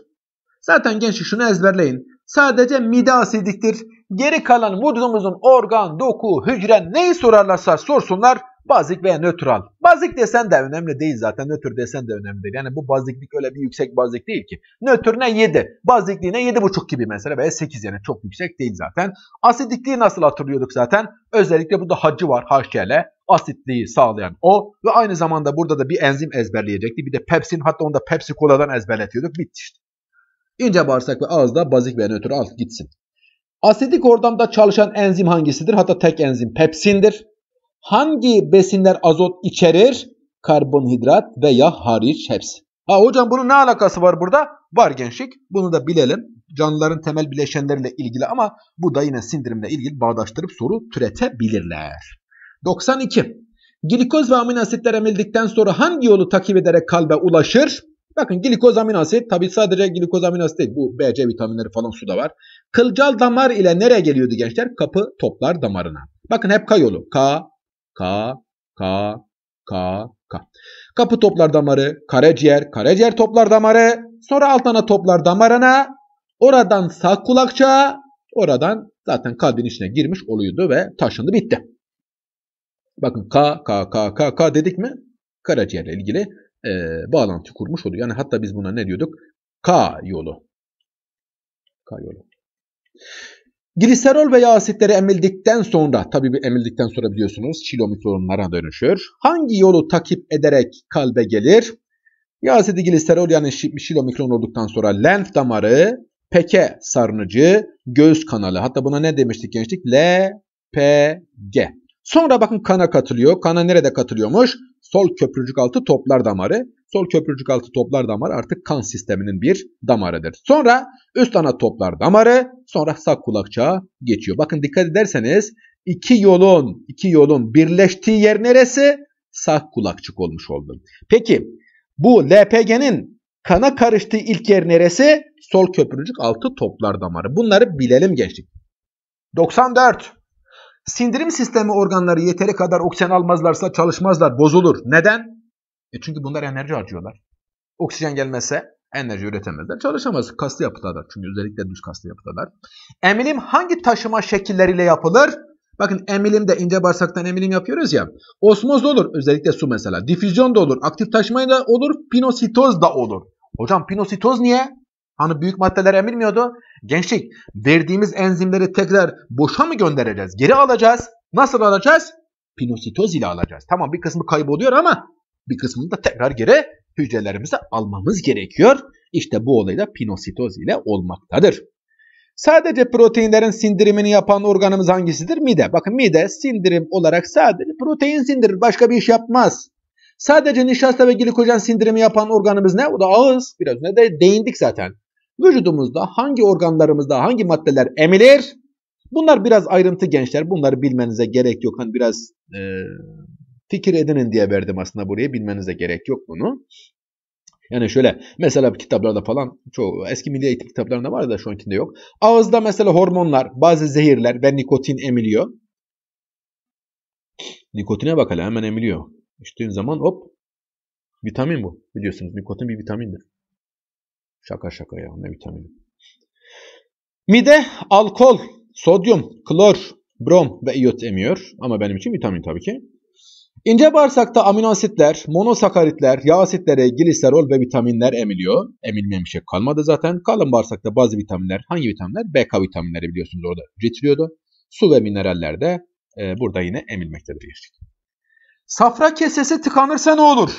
[SPEAKER 1] Zaten gençlik şunu ezberleyin. Sadece mide asidiktir. Geri kalan vücudumuzun organ, doku, hücre neyi sorarlarsa sorsunlar Bazik veya nötral. Bazik desen de önemli değil zaten. Nötr desen de önemli değil. Yani bu baziklik öyle bir yüksek bazik değil ki. Nötr ne? 7. Bazikliğine 7,5 gibi mesela veya 8 yani çok yüksek değil zaten. Asidikliği nasıl hatırlıyorduk zaten? Özellikle burada hacı var HCl. Asitliği sağlayan o ve aynı zamanda burada da bir enzim ezberleyecekti. Bir de pepsin hatta onda pepsi koladan ezberletiyorduk. Bitti işte. İnce bağırsak ve ağızda bazik ve nötr al gitsin. Asidik ortamda çalışan enzim hangisidir? Hatta tek enzim pepsindir. Hangi besinler azot içerir? Karbonhidrat veya hariç hepsi. Ha hocam bunun ne alakası var burada? Var gençlik. Bunu da bilelim. Canlıların temel bileşenleriyle ilgili ama bu da yine sindirimle ilgili bağdaştırıp soru türetebilirler. 92. Glikoz ve amino asitler emildikten sonra hangi yolu takip ederek kalbe ulaşır? Bakın glikoz amino asit tabi sadece glikoz amino asit değil bu BC vitaminleri falan suda var. Kılcal damar ile nereye geliyordu gençler? Kapı toplar damarına. Bakın hep K yolu. K, K, K, K, K. Kapı toplar damarı, karaciğer, karaciğer toplar damarı, sonra altana toplar damarına, oradan sağ kulakça, oradan zaten kalbin içine girmiş oluyordu ve taşındı bitti. Bakın K, K, K, K, K dedik mi? Karaciğerle ilgili e, bağlantı kurmuş oluyor. Yani hatta biz buna ne diyorduk? K yolu. K yolu. Gliserol veya asitleri emildikten sonra, tabii bir emildikten sonra biliyorsunuz çilomikronlara dönüşür. Hangi yolu takip ederek kalbe gelir? Ya asidi gliserol yani şilomikron olduktan sonra lenf damarı, peke sarnıcı, göğüs kanalı. Hatta buna ne demiştik gençlik? LPG. Sonra bakın kana katılıyor. Kana nerede katılıyormuş? Sol köprücük altı toplar damarı. Sol köprücük altı toplar damarı artık kan sisteminin bir damarıdır. Sonra üst ana toplar damarı, sonra sak kulakçağa geçiyor. Bakın dikkat ederseniz iki yolun, iki yolun birleştiği yer neresi? Sak kulakçık olmuş oldu. Peki bu LPG'nin kana karıştığı ilk yer neresi? Sol köprücük altı toplar damarı. Bunları bilelim gençlik. 94 Sindirim sistemi organları yeteri kadar oksijen almazlarsa çalışmazlar, bozulur. Neden? E çünkü bunlar enerji harcıyorlar. Oksijen gelmezse enerji üretemezler. Çalışamaz. Kaslı yapıdalar. Çünkü özellikle düz kaslı yapıdalar. Emilim hangi taşıma şekilleriyle yapılır? Bakın emilim de ince bağırsaktan emilim yapıyoruz ya. Osmoz da olur. Özellikle su mesela. Difüzyon da olur. Aktif taşıma da olur. Pinositoz da olur. Hocam pinositoz niye? Hani büyük maddeler emilmiyordu. Gençlik verdiğimiz enzimleri tekrar boşa mı göndereceğiz? Geri alacağız. Nasıl alacağız? Pinositoz ile alacağız. Tamam bir kısmı kayboluyor ama bir kısmını da tekrar geri hücrelerimize almamız gerekiyor. İşte bu olay da pinositoz ile olmaktadır. Sadece proteinlerin sindirimini yapan organımız hangisidir? Mide. Bakın mide sindirim olarak sadece protein sindirir. Başka bir iş yapmaz. Sadece nişasta ve glikojen sindirimi yapan organımız ne? O da ağız. Biraz ne de değindik zaten. Vücudumuzda hangi organlarımızda hangi maddeler emilir? Bunlar biraz ayrıntı gençler. Bunları bilmenize gerek yok. Hani biraz e, fikir edinin diye verdim aslında buraya. Bilmenize gerek yok bunu. Yani şöyle mesela kitaplarda falan çoğu eski milli eğitim kitaplarında var da şu ankinde yok. Ağızda mesela hormonlar, bazı zehirler ve nikotin emiliyor. Nikotine bakalım hemen emiliyor. İçtiğin zaman hop vitamin bu. Biliyorsunuz nikotin bir vitamindir. Şaka şaka ya ne vitamini. Mide alkol, sodyum, klor, brom ve iyot emiyor. Ama benim için vitamin tabii ki. İnce bağırsakta amino asitler, monosakaritler, yağ asitleri, gliserol ve vitaminler emiliyor. Emilmeyen bir şey kalmadı zaten. Kalın bağırsakta bazı vitaminler, hangi vitaminler? BK vitaminleri biliyorsunuz orada ritiliyordu. Su ve mineraller de e, burada yine emilmektedir. Safra kesesi tıkanırsa ne olur?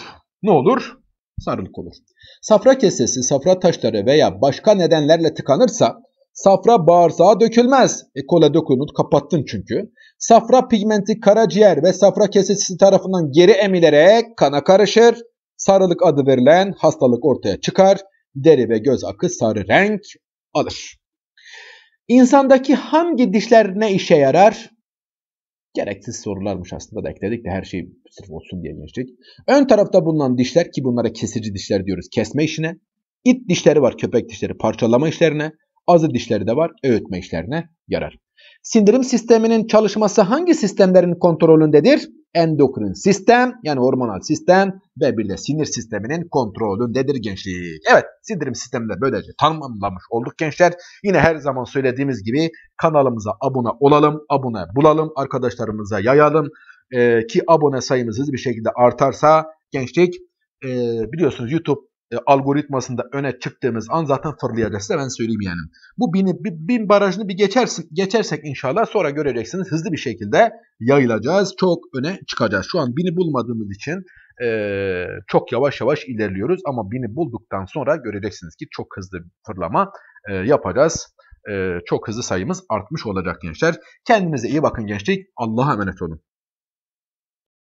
[SPEAKER 1] Ne olur? sarılık olur. Safra kesesi safra taşları veya başka nedenlerle tıkanırsa safra bağırsağa dökülmez. E kola dokunut kapattın çünkü. Safra pigmenti karaciğer ve safra kesesi tarafından geri emilerek kana karışır. Sarılık adı verilen hastalık ortaya çıkar. Deri ve göz akı sarı renk alır. İnsandaki hangi dişler ne işe yarar? Gereksiz sorularmış aslında da ekledik de her şey sırf olsun diye geçtik. Ön tarafta bulunan dişler ki bunlara kesici dişler diyoruz kesme işine. İt dişleri var köpek dişleri parçalama işlerine. Azı dişleri de var öğütme işlerine yarar. Sindirim sisteminin çalışması hangi sistemlerin kontrolündedir? endokrin sistem yani hormonal sistem ve bir de sinir sisteminin kontrolündedir gençlik. Evet sindirim sistemini de böylece tanımlamış olduk gençler. Yine her zaman söylediğimiz gibi kanalımıza abone olalım, abone bulalım, arkadaşlarımıza yayalım. Ee, ki abone sayımız hızlı bir şekilde artarsa gençlik e, biliyorsunuz YouTube e, algoritmasında öne çıktığımız an zaten fırlayacağız. ben söyleyeyim yani. Bu bini, bin barajını bir geçersin. geçersek inşallah sonra göreceksiniz hızlı bir şekilde yayılacağız. Çok öne çıkacağız. Şu an bini bulmadığımız için e, çok yavaş yavaş ilerliyoruz ama bini bulduktan sonra göreceksiniz ki çok hızlı fırlama e, yapacağız. E, çok hızlı sayımız artmış olacak gençler. Kendinize iyi bakın gençlik. Allah'a emanet olun.